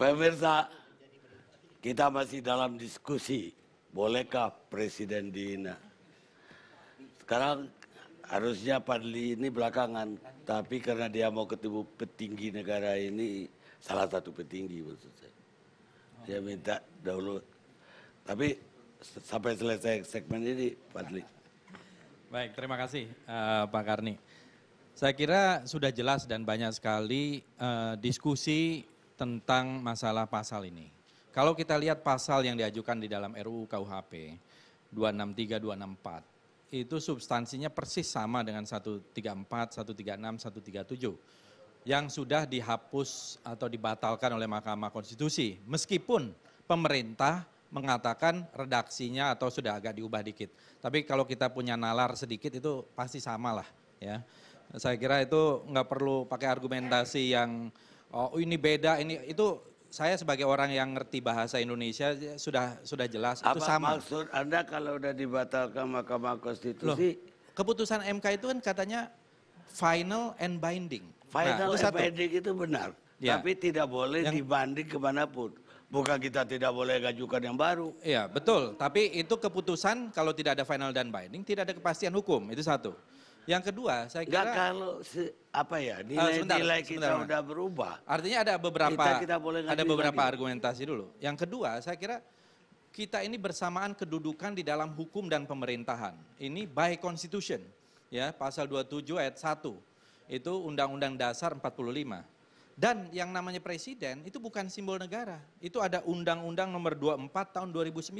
Pemirsa, kita masih dalam diskusi, bolehkah Presiden dihina? Sekarang harusnya Padli ini belakangan, tapi karena dia mau ketemu petinggi negara ini, salah satu petinggi maksud saya. Dia minta dahulu, tapi sampai selesai segmen ini Padli. Baik, terima kasih uh, Pak Karni. Saya kira sudah jelas dan banyak sekali uh, diskusi tentang masalah pasal ini. Kalau kita lihat pasal yang diajukan di dalam RUU KUHP 263 264 itu substansinya persis sama dengan 134, 136, 137 yang sudah dihapus atau dibatalkan oleh Mahkamah Konstitusi. Meskipun pemerintah mengatakan redaksinya atau sudah agak diubah dikit. Tapi kalau kita punya nalar sedikit itu pasti samalah. ya. Saya kira itu nggak perlu pakai argumentasi yang oh ini beda ini itu saya sebagai orang yang ngerti bahasa Indonesia sudah sudah jelas Apa itu sama. Apa maksud Anda kalau sudah dibatalkan Mahkamah Konstitusi? Loh, keputusan MK itu kan katanya final and binding. Final nah, and binding itu benar, ya. tapi tidak boleh yang... dibanding kemanapun. Bukan kita tidak boleh gajukan yang baru. Iya, betul. Tapi itu keputusan kalau tidak ada final dan binding, tidak ada kepastian hukum. Itu satu. Yang kedua, saya kira Enggak kalau se, apa ya eh, nilai-nilai uh, kita sebentar. udah berubah. Artinya ada beberapa kita, kita boleh ada beberapa argumentasi dulu. Yang kedua, saya kira kita ini bersamaan kedudukan di dalam hukum dan pemerintahan. Ini by constitution ya, pasal 27 ayat 1. Itu Undang-Undang Dasar 45. Dan yang namanya presiden itu bukan simbol negara. Itu ada Undang-Undang nomor 24 tahun 2009.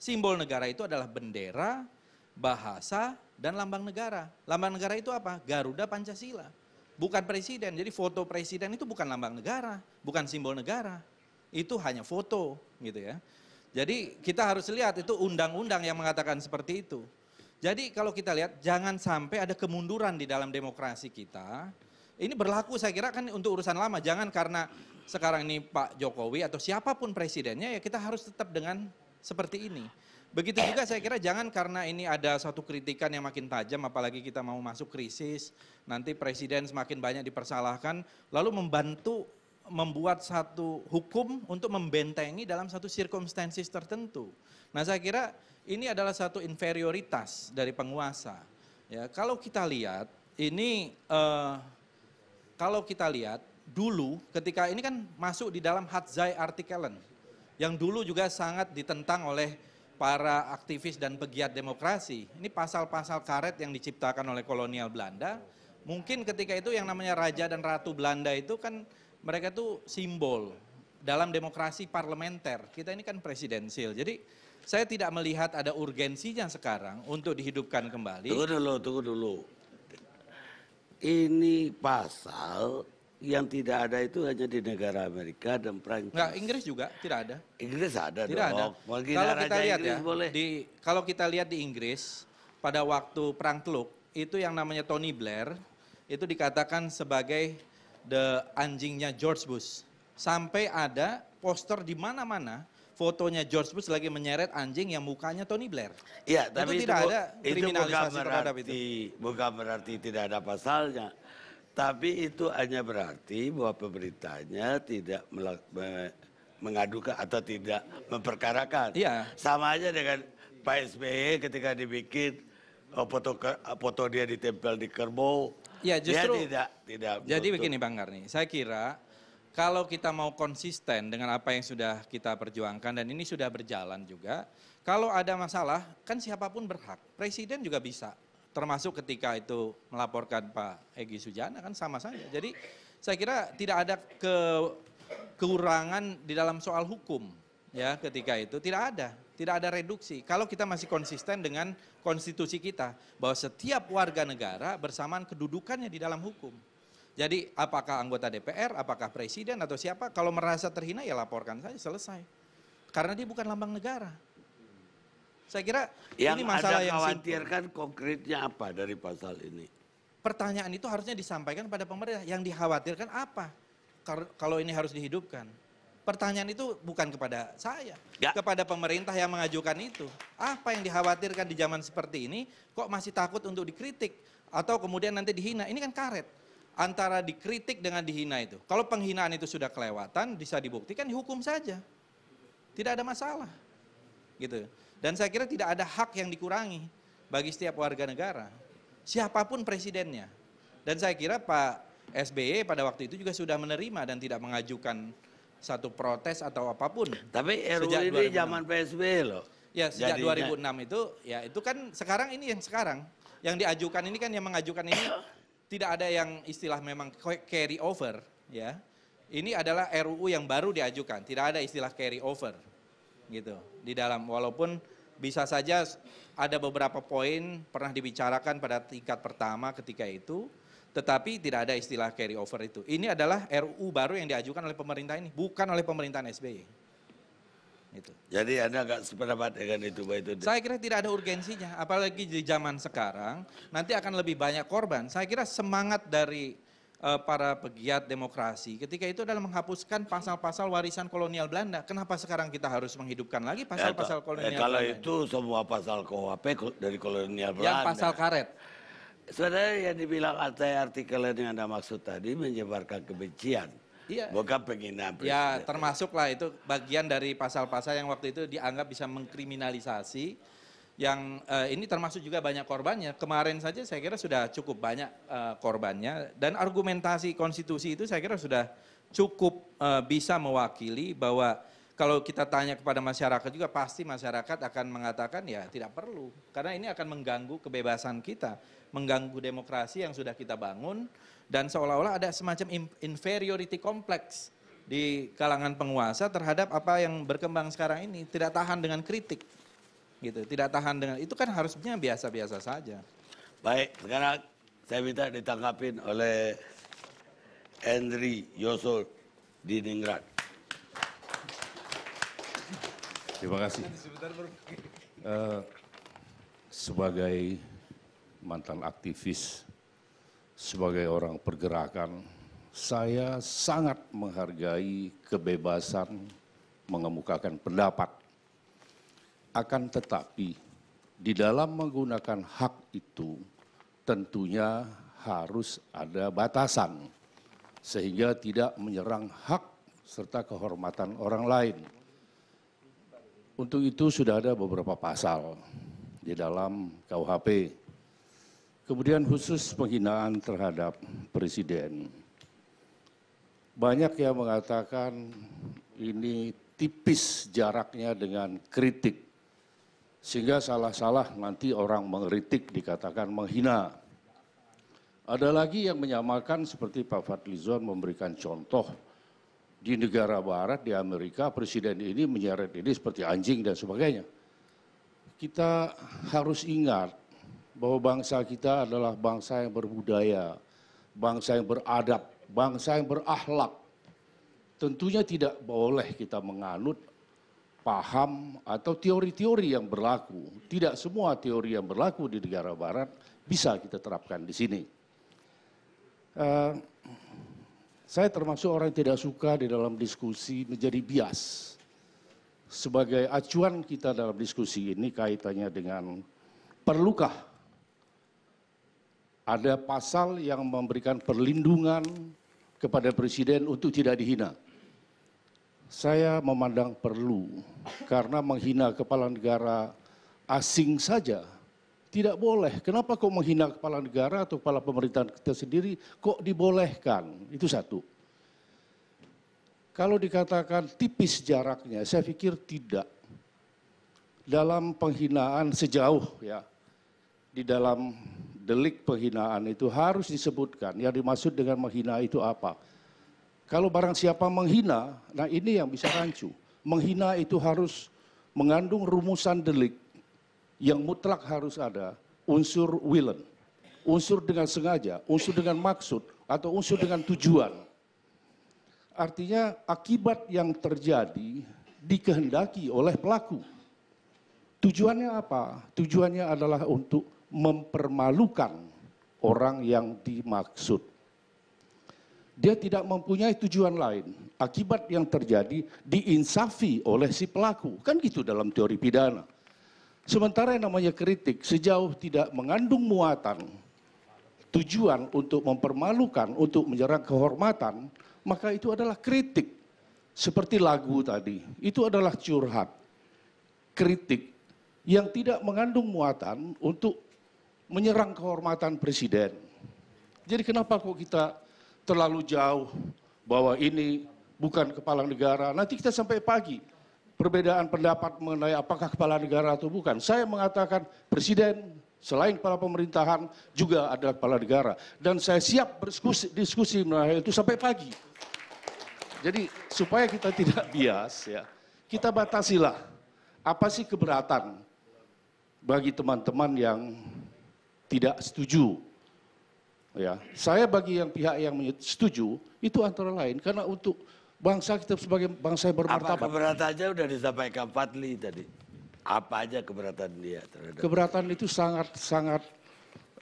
Simbol negara itu adalah bendera, bahasa, dan lambang negara. Lambang negara itu apa? Garuda Pancasila. Bukan presiden, jadi foto presiden itu bukan lambang negara, bukan simbol negara. Itu hanya foto gitu ya. Jadi kita harus lihat itu undang-undang yang mengatakan seperti itu. Jadi kalau kita lihat jangan sampai ada kemunduran di dalam demokrasi kita. Ini berlaku saya kira kan untuk urusan lama, jangan karena sekarang ini Pak Jokowi atau siapapun presidennya ya kita harus tetap dengan seperti ini. Begitu juga saya kira jangan karena ini ada satu kritikan yang makin tajam, apalagi kita mau masuk krisis, nanti presiden semakin banyak dipersalahkan, lalu membantu membuat satu hukum untuk membentengi dalam satu circumstances tertentu. Nah saya kira ini adalah satu inferioritas dari penguasa. Ya, kalau kita lihat ini, eh, kalau kita lihat dulu ketika ini kan masuk di dalam Hatzai Artikelen, yang dulu juga sangat ditentang oleh para aktivis dan pegiat demokrasi, ini pasal-pasal karet yang diciptakan oleh kolonial Belanda, mungkin ketika itu yang namanya raja dan ratu Belanda itu kan mereka tuh simbol dalam demokrasi parlementer. Kita ini kan presidensil. Jadi saya tidak melihat ada urgensinya sekarang untuk dihidupkan kembali. Tunggu dulu, tunggu dulu. Ini pasal yang tidak ada itu hanya di negara Amerika dan Prancis. Enggak, Inggris juga tidak ada. Inggris ada tidak dong. Ada. kalau kita lihat Inggris ya, boleh. Di, kalau kita lihat di Inggris pada waktu perang Teluk itu yang namanya Tony Blair itu dikatakan sebagai the anjingnya George Bush. Sampai ada poster di mana-mana fotonya George Bush lagi menyeret anjing yang mukanya Tony Blair. Iya, tapi itu, itu tidak ada kriminalisasi terhadap itu. Bukan berarti tidak ada pasalnya tapi itu hanya berarti bahwa pemerintahnya tidak mengadukan atau tidak memperkarakan. Iya. Sama aja dengan Pak SBY e ketika dibikin oh, foto foto dia ditempel di kerbau. Ya justru. Dia tidak tidak. Jadi butuh. begini Bang Karni, saya kira kalau kita mau konsisten dengan apa yang sudah kita perjuangkan dan ini sudah berjalan juga, kalau ada masalah kan siapapun berhak, presiden juga bisa termasuk ketika itu melaporkan Pak Egi Sujana kan sama saja. Jadi saya kira tidak ada ke, kekurangan di dalam soal hukum ya ketika itu tidak ada, tidak ada reduksi. Kalau kita masih konsisten dengan konstitusi kita bahwa setiap warga negara bersamaan kedudukannya di dalam hukum. Jadi apakah anggota DPR, apakah presiden atau siapa kalau merasa terhina ya laporkan saja selesai. Karena dia bukan lambang negara. Saya kira yang ini masalah ada yang khawatirkan simpel. konkretnya apa dari pasal ini? Pertanyaan itu harusnya disampaikan pada pemerintah. Yang dikhawatirkan apa? Kalau ini harus dihidupkan. Pertanyaan itu bukan kepada saya, Gak. Ya. kepada pemerintah yang mengajukan itu. Apa yang dikhawatirkan di zaman seperti ini kok masih takut untuk dikritik atau kemudian nanti dihina? Ini kan karet antara dikritik dengan dihina itu. Kalau penghinaan itu sudah kelewatan, bisa dibuktikan dihukum saja. Tidak ada masalah. Gitu. Dan saya kira tidak ada hak yang dikurangi bagi setiap warga negara, siapapun presidennya. Dan saya kira Pak SBY e pada waktu itu juga sudah menerima dan tidak mengajukan satu protes atau apapun. Tapi RUU sejak ini 2006. zaman PSBY e loh. Ya, sejak Jadinya. 2006 itu, ya itu kan sekarang ini yang sekarang. Yang diajukan ini kan yang mengajukan ini tidak ada yang istilah memang carry over ya. Ini adalah RUU yang baru diajukan, tidak ada istilah carry over gitu di dalam walaupun bisa saja ada beberapa poin pernah dibicarakan pada tingkat pertama ketika itu, tetapi tidak ada istilah carry over itu. Ini adalah RUU baru yang diajukan oleh pemerintah ini, bukan oleh pemerintahan SBY. Itu. Jadi Anda agak sependapat dengan itu, Pak itu? Saya kira tidak ada urgensinya, apalagi di zaman sekarang, nanti akan lebih banyak korban. Saya kira semangat dari Eh, para pegiat demokrasi. Ketika itu adalah menghapuskan pasal-pasal warisan kolonial Belanda. Kenapa sekarang kita harus menghidupkan lagi eh, pasal-pasal kolonial eh, kalau Belanda? itu semua pasal KUHP dari kolonial Belanda. Yang pasal karet. Sebenarnya yang dibilang artikel yang Anda maksud tadi menyebarkan kebencian. Iya. Bukan penghinaan Ya, termasuklah itu bagian dari pasal-pasal yang waktu itu dianggap bisa mengkriminalisasi yang uh, ini termasuk juga banyak korbannya. Kemarin saja saya kira sudah cukup banyak uh, korbannya dan argumentasi konstitusi itu saya kira sudah cukup uh, bisa mewakili bahwa kalau kita tanya kepada masyarakat juga pasti masyarakat akan mengatakan ya tidak perlu karena ini akan mengganggu kebebasan kita, mengganggu demokrasi yang sudah kita bangun dan seolah-olah ada semacam inferiority kompleks di kalangan penguasa terhadap apa yang berkembang sekarang ini tidak tahan dengan kritik gitu tidak tahan dengan itu kan harusnya biasa-biasa saja baik sekarang saya minta ditanggapin oleh Henry Yosol di Ningrat terima kasih uh, sebagai mantan aktivis sebagai orang pergerakan saya sangat menghargai kebebasan mengemukakan pendapat akan tetapi di dalam menggunakan hak itu tentunya harus ada batasan sehingga tidak menyerang hak serta kehormatan orang lain. Untuk itu sudah ada beberapa pasal di dalam KUHP. Kemudian khusus penghinaan terhadap presiden. Banyak yang mengatakan ini tipis jaraknya dengan kritik. Sehingga salah-salah nanti orang mengeritik dikatakan menghina. Ada lagi yang menyamakan seperti Pak Fadlizon memberikan contoh di negara barat, di Amerika, presiden ini menyeret ini seperti anjing dan sebagainya. Kita harus ingat bahwa bangsa kita adalah bangsa yang berbudaya, bangsa yang beradab, bangsa yang berakhlak. Tentunya tidak boleh kita menganut paham atau teori-teori yang berlaku. Tidak semua teori yang berlaku di negara barat bisa kita terapkan di sini. Uh, saya termasuk orang yang tidak suka di dalam diskusi menjadi bias. Sebagai acuan kita dalam diskusi ini kaitannya dengan perlukah ada pasal yang memberikan perlindungan kepada presiden untuk tidak dihina saya memandang perlu karena menghina kepala negara asing saja tidak boleh. Kenapa kok menghina kepala negara atau kepala pemerintahan kita sendiri kok dibolehkan? Itu satu. Kalau dikatakan tipis jaraknya, saya pikir tidak. Dalam penghinaan sejauh ya, di dalam delik penghinaan itu harus disebutkan yang dimaksud dengan menghina itu apa. Kalau barang siapa menghina, nah ini yang bisa rancu. Menghina itu harus mengandung rumusan delik yang mutlak harus ada unsur willen, unsur dengan sengaja, unsur dengan maksud, atau unsur dengan tujuan. Artinya akibat yang terjadi dikehendaki oleh pelaku. Tujuannya apa? Tujuannya adalah untuk mempermalukan orang yang dimaksud dia tidak mempunyai tujuan lain. Akibat yang terjadi diinsafi oleh si pelaku. Kan gitu dalam teori pidana. Sementara yang namanya kritik sejauh tidak mengandung muatan tujuan untuk mempermalukan, untuk menyerang kehormatan, maka itu adalah kritik. Seperti lagu tadi, itu adalah curhat. Kritik yang tidak mengandung muatan untuk menyerang kehormatan presiden. Jadi kenapa kok kita terlalu jauh bahwa ini bukan kepala negara. Nanti kita sampai pagi perbedaan pendapat mengenai apakah kepala negara atau bukan. Saya mengatakan presiden selain kepala pemerintahan juga adalah kepala negara dan saya siap berdiskusi diskusi mengenai itu sampai pagi. Jadi supaya kita tidak bias ya, kita batasilah apa sih keberatan bagi teman-teman yang tidak setuju ya saya bagi yang pihak yang setuju itu antara lain karena untuk bangsa kita sebagai bangsa yang bermartabat. Apa aja sudah disampaikan Fadli tadi? Apa aja keberatan dia? Terhadap keberatan itu sangat sangat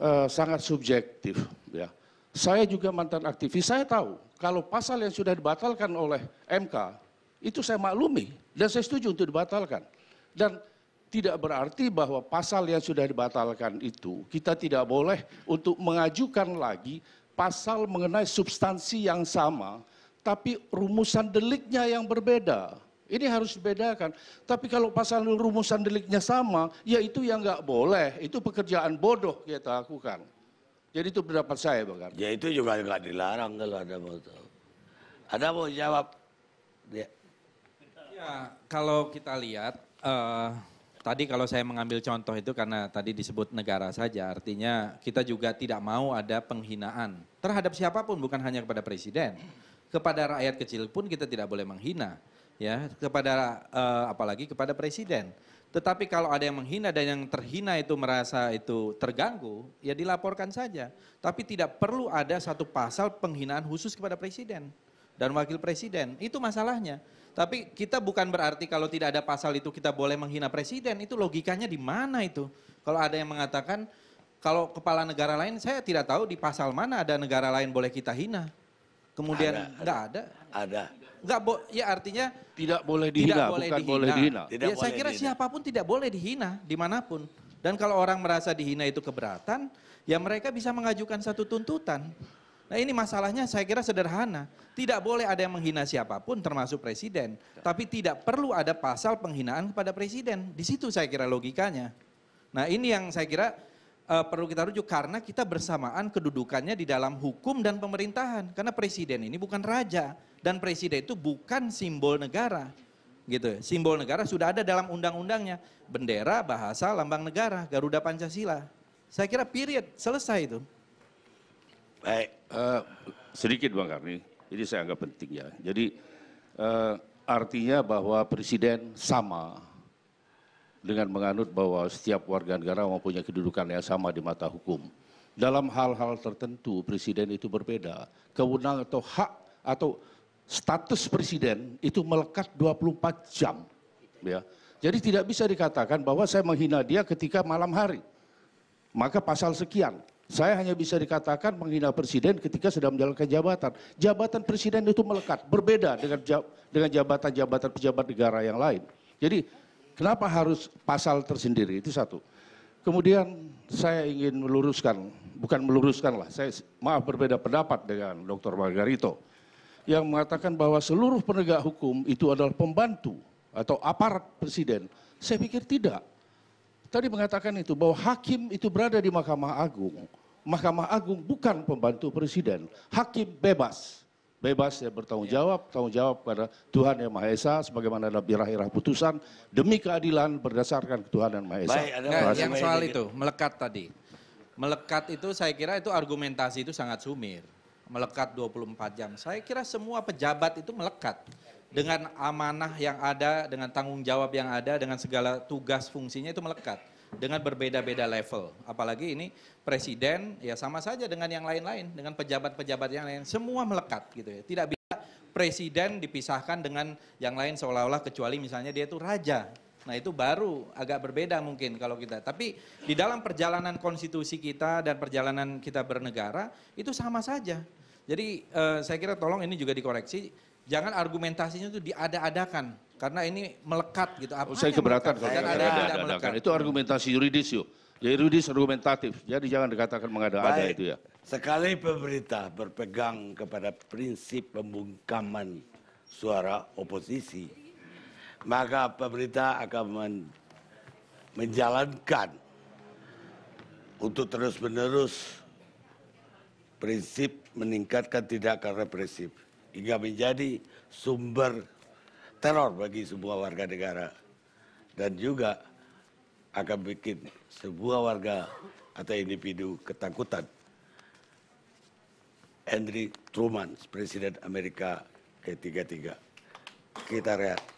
uh, sangat subjektif ya. Saya juga mantan aktivis, saya tahu kalau pasal yang sudah dibatalkan oleh MK itu saya maklumi dan saya setuju untuk dibatalkan. Dan tidak berarti bahwa pasal yang sudah dibatalkan itu kita tidak boleh untuk mengajukan lagi pasal mengenai substansi yang sama tapi rumusan deliknya yang berbeda. Ini harus dibedakan. Tapi kalau pasal rumusan deliknya sama, ya itu yang nggak boleh. Itu pekerjaan bodoh kita lakukan. Jadi itu pendapat saya, Pak Ya itu juga nggak dilarang kalau ada mau Ada mau jawab? Ya. ya kalau kita lihat, uh, tadi kalau saya mengambil contoh itu karena tadi disebut negara saja, artinya kita juga tidak mau ada penghinaan terhadap siapapun, bukan hanya kepada presiden, kepada rakyat kecil pun kita tidak boleh menghina, ya kepada eh, apalagi kepada presiden. Tetapi kalau ada yang menghina dan yang terhina itu merasa itu terganggu, ya dilaporkan saja. Tapi tidak perlu ada satu pasal penghinaan khusus kepada presiden dan wakil presiden. Itu masalahnya. Tapi kita bukan berarti kalau tidak ada pasal itu kita boleh menghina presiden. Itu logikanya di mana itu? Kalau ada yang mengatakan kalau kepala negara lain saya tidak tahu di pasal mana ada negara lain boleh kita hina. Kemudian enggak ada. Ada. Enggak bo ya artinya tidak boleh dihina, tidak boleh bukan dihina. boleh dihina. Tidak ya, boleh saya kira dihina. siapapun tidak boleh dihina dimanapun. Dan kalau orang merasa dihina itu keberatan, ya mereka bisa mengajukan satu tuntutan. Nah ini masalahnya saya kira sederhana. Tidak boleh ada yang menghina siapapun termasuk presiden. Tapi tidak perlu ada pasal penghinaan kepada presiden. Di situ saya kira logikanya. Nah ini yang saya kira uh, perlu kita rujuk karena kita bersamaan kedudukannya di dalam hukum dan pemerintahan. Karena presiden ini bukan raja dan presiden itu bukan simbol negara. Gitu. Simbol negara sudah ada dalam undang-undangnya. Bendera, bahasa, lambang negara, Garuda Pancasila. Saya kira period selesai itu. Baik. Eh, sedikit bang karni ini saya anggap penting ya jadi eh, artinya bahwa presiden sama dengan menganut bahwa setiap warga negara mempunyai kedudukan yang sama di mata hukum. Dalam hal-hal tertentu presiden itu berbeda. Kewenangan atau hak atau status presiden itu melekat 24 jam. Ya. Jadi tidak bisa dikatakan bahwa saya menghina dia ketika malam hari. Maka pasal sekian. Saya hanya bisa dikatakan menghina presiden ketika sedang menjalankan jabatan. Jabatan presiden itu melekat, berbeda dengan dengan jabatan-jabatan pejabat negara yang lain. Jadi kenapa harus pasal tersendiri itu satu. Kemudian saya ingin meluruskan, bukan meluruskan lah, saya maaf berbeda pendapat dengan Dr. Margarito yang mengatakan bahwa seluruh penegak hukum itu adalah pembantu atau aparat presiden. Saya pikir tidak. Tadi mengatakan itu bahwa hakim itu berada di Mahkamah Agung Mahkamah Agung bukan pembantu presiden, hakim bebas. Bebas yang bertanggung iya. jawab, tanggung jawab kepada Tuhan Yang Maha Esa sebagaimana ada birah-irah putusan demi keadilan berdasarkan Tuhan Yang Maha Esa. Baik, ada nah, yang soal itu melekat tadi. Melekat itu saya kira itu argumentasi itu sangat sumir. Melekat 24 jam. Saya kira semua pejabat itu melekat dengan amanah yang ada, dengan tanggung jawab yang ada, dengan segala tugas fungsinya itu melekat dengan berbeda-beda level. Apalagi ini presiden ya sama saja dengan yang lain-lain, dengan pejabat-pejabat yang lain, semua melekat gitu ya. Tidak bisa presiden dipisahkan dengan yang lain seolah-olah kecuali misalnya dia itu raja. Nah itu baru agak berbeda mungkin kalau kita. Tapi di dalam perjalanan konstitusi kita dan perjalanan kita bernegara itu sama saja. Jadi eh, saya kira tolong ini juga dikoreksi jangan argumentasinya itu diada-adakan karena ini melekat gitu. Oh, Apa saya keberatan kalau ada, ada, ada Itu argumentasi yuridis yuk. Jadi yuridis argumentatif. Jadi jangan dikatakan mengada-ada itu ya. Sekali pemerintah berpegang kepada prinsip pembungkaman suara oposisi, maka pemerintah akan men menjalankan untuk terus-menerus prinsip meningkatkan tindakan represif hingga menjadi sumber teror bagi sebuah warga negara dan juga akan bikin sebuah warga atau individu ketakutan. Henry Truman, Presiden Amerika ke-33. Kita lihat.